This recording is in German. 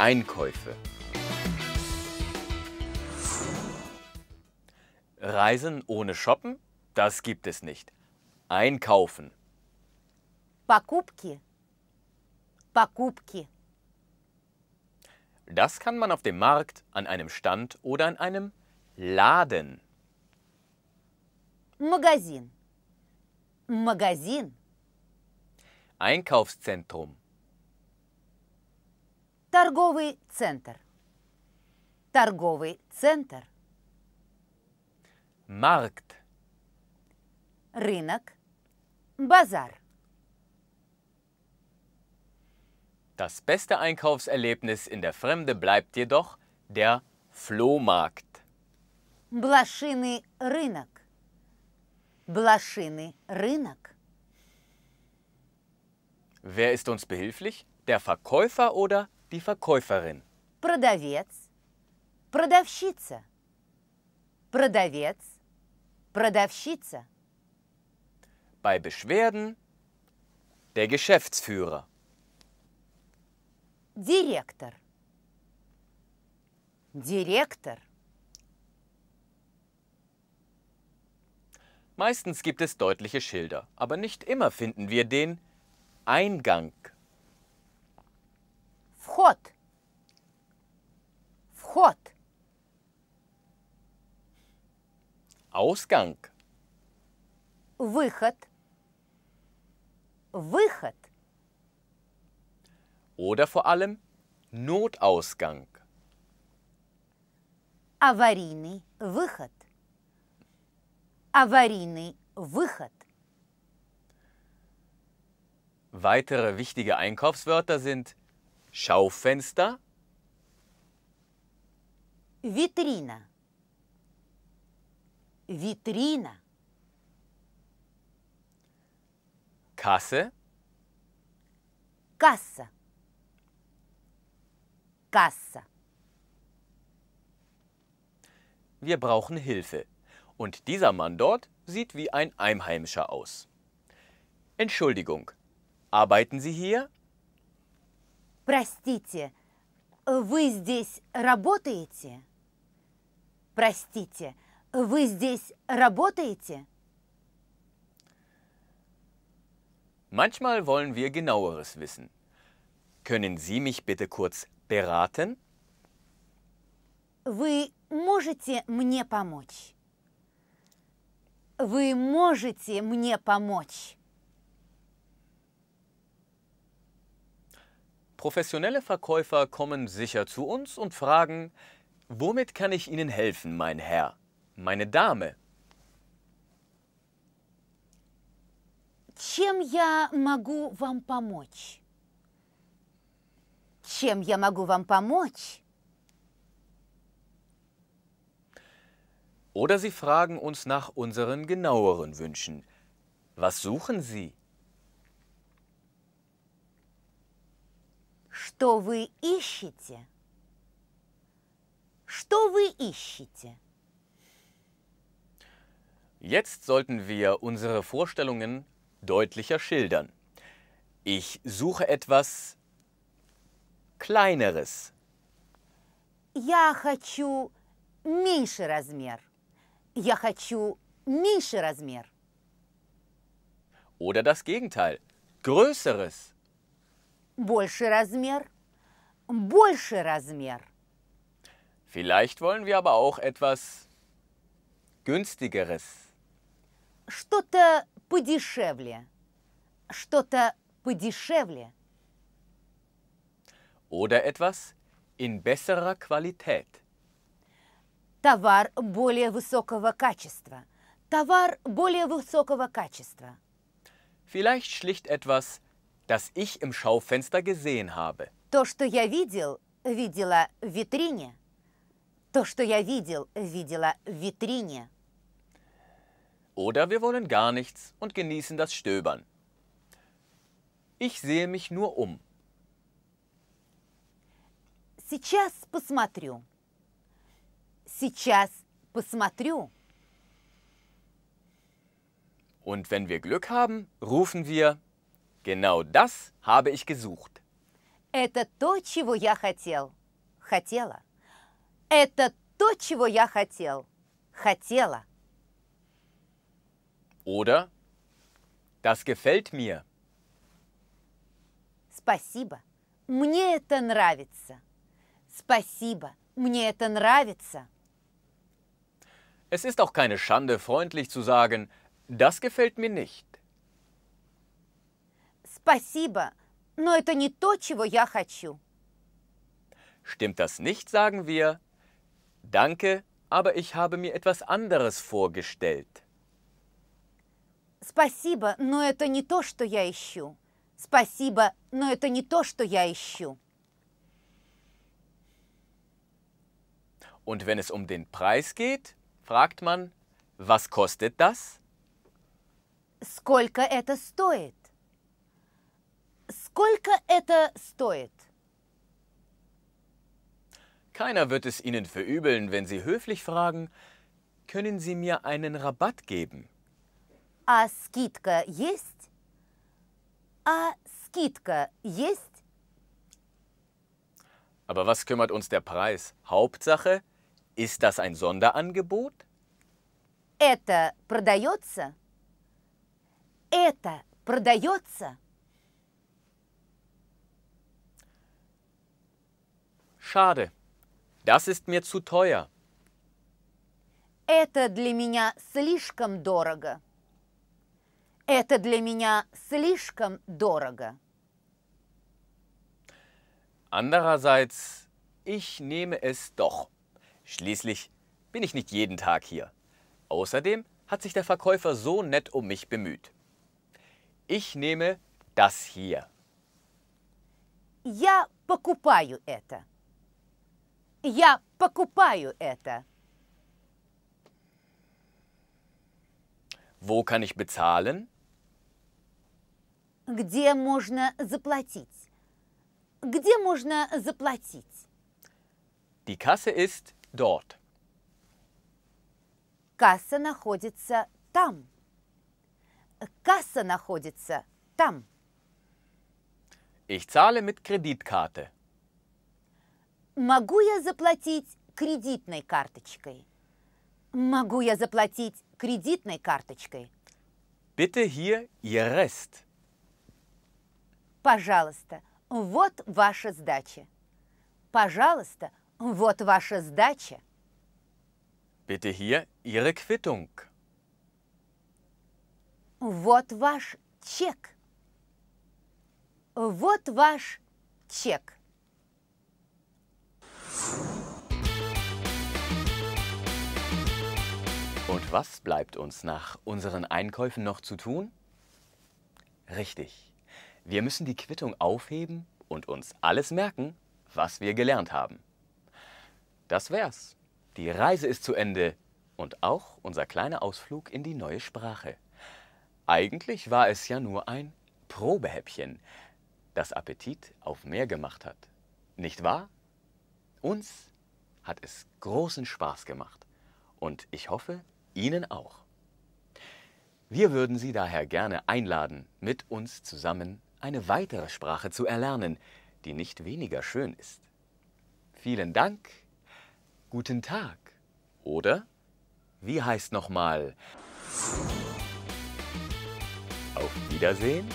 Einkäufe. Reisen ohne Shoppen? Das gibt es nicht. Einkaufen. Покупки. Покупки. Das kann man auf dem Markt, an einem Stand oder an einem Laden. Magazin. Magazin. Einkaufszentrum. Торговый центр. Торговый центр. Маркт. Рынок. Базар. Das beste Einkaufserlebnis in der Fremde bleibt jedoch der Flohmarkt. Блошиный рынок. Блошиный рынок. Wer ist uns behilflich? Der Verkäufer oder der die Verkäuferin. Продавец, продавщица. Продавец, продавщица. Bei Beschwerden der Geschäftsführer. Direktor. Direktor. Meistens gibt es deutliche Schilder, aber nicht immer finden wir den Eingang Вход. Вход. Ausgang. Выход. Выход. Oder vor allem Notausgang. Аварийный выход. Аварийный выход. Weitere wichtige Einkaufswörter sind Schaufenster. Витрина. Витрина. Kasse. Kasse. Kasse. Wir brauchen Hilfe. Und dieser Mann dort sieht wie ein Einheimischer aus. Entschuldigung, arbeiten Sie hier? Простите, вы здесь работаете? Простите, вы здесь работаете? Manchmal wollen wir genaueres wissen. Können Sie mich bitte kurz beraten? Вы можете мне помочь? Вы можете мне помочь? Professionelle Verkäufer kommen sicher zu uns und fragen, womit kann ich Ihnen helfen, mein Herr, meine Dame? Чем я могу вам помочь? Чем я могу вам помочь? Oder Sie fragen uns nach unseren genaueren Wünschen. Was suchen Sie? Что вы ищете? Что вы ищете? Jetzt sollten wir unsere Vorstellungen deutlicher schildern. Ich suche etwas Kleineres. Я хочу меньший размер. Я хочу меньший размер. Oder das Gegenteil, Größeres. больший размер, больший размер. Vielleicht wollen wir aber auch etwas günstigeres. Что-то подешевле. Что-то подешевле. Oder etwas in besserer Qualität. Товар более высокого качества. Товар более высокого качества. Vielleicht schlicht etwas das ich im Schaufenster gesehen habe. То, что я видел, видела в витрине. То, что я видел, видела в витрине. Oder wir wollen gar nichts und genießen das Stöbern. Ich sehe mich nur um. Сейчас посмотрю. Сейчас посмотрю. Und wenn wir Glück haben, rufen wir Genau das habe ich gesucht. Это то, чего я хотел. Хотела. Это то, чего я хотел. Хотела. Oder das gefällt mir. Спасибо. Мне это нравится. Спасибо. Мне это нравится. Es ist auch keine Schande, freundlich zu sagen, das gefällt mir nicht. Спасибо, но это не то, чего я хочу. Stimmt das nicht, sagen wir Danke, aber ich habe mir etwas anderes vorgestellt. Спасибо, но это не то, что я ищу. Спасибо, но это не то, что я ищу. Und wenn es um den Preis geht, fragt man, was kostet das? Сколько это стоит? Сколько это стоит? Keiner wird es Ihnen verübeln, wenn Sie höflich fragen, können Sie mir einen Rabatt geben? А скидка есть? А скидка есть? Aber was kümmert uns der Preis? Hauptsache, ist das ein Sonderangebot? Это продается? Это продается? Schade. Das ist mir zu teuer. Это для меня слишком дорого. Это для меня слишком дорого. Andererseits, ich nehme es doch. Schließlich bin ich nicht jeden Tag hier. Außerdem hat sich der Verkäufer so nett um mich bemüht. Ich nehme das hier. Я покупаю это. Я покупаю это. Wo kann ich bezahlen? Где можно заплатить? Где можно заплатить? Die Kasse ist dort. Касса находится там. Касса находится там. Ich zahle mit Kreditkarte. Могу я заплатить кредитной карточкой? Могу я заплатить кредитной карточкой? Bitte hier Ihr Rest. Пожалуйста, вот ваша сдача. Пожалуйста, вот ваша сдача. Bitte hier Ihre Quittung. Вот ваш чек. Вот ваш чек. Und was bleibt uns nach unseren Einkäufen noch zu tun? Richtig. Wir müssen die Quittung aufheben und uns alles merken, was wir gelernt haben. Das wär's. Die Reise ist zu Ende und auch unser kleiner Ausflug in die neue Sprache. Eigentlich war es ja nur ein Probehäppchen, das Appetit auf mehr gemacht hat. Nicht wahr? Uns hat es großen Spaß gemacht und ich hoffe, Ihnen auch. Wir würden Sie daher gerne einladen, mit uns zusammen eine weitere Sprache zu erlernen, die nicht weniger schön ist. Vielen Dank, guten Tag oder wie heißt nochmal? Auf Wiedersehen?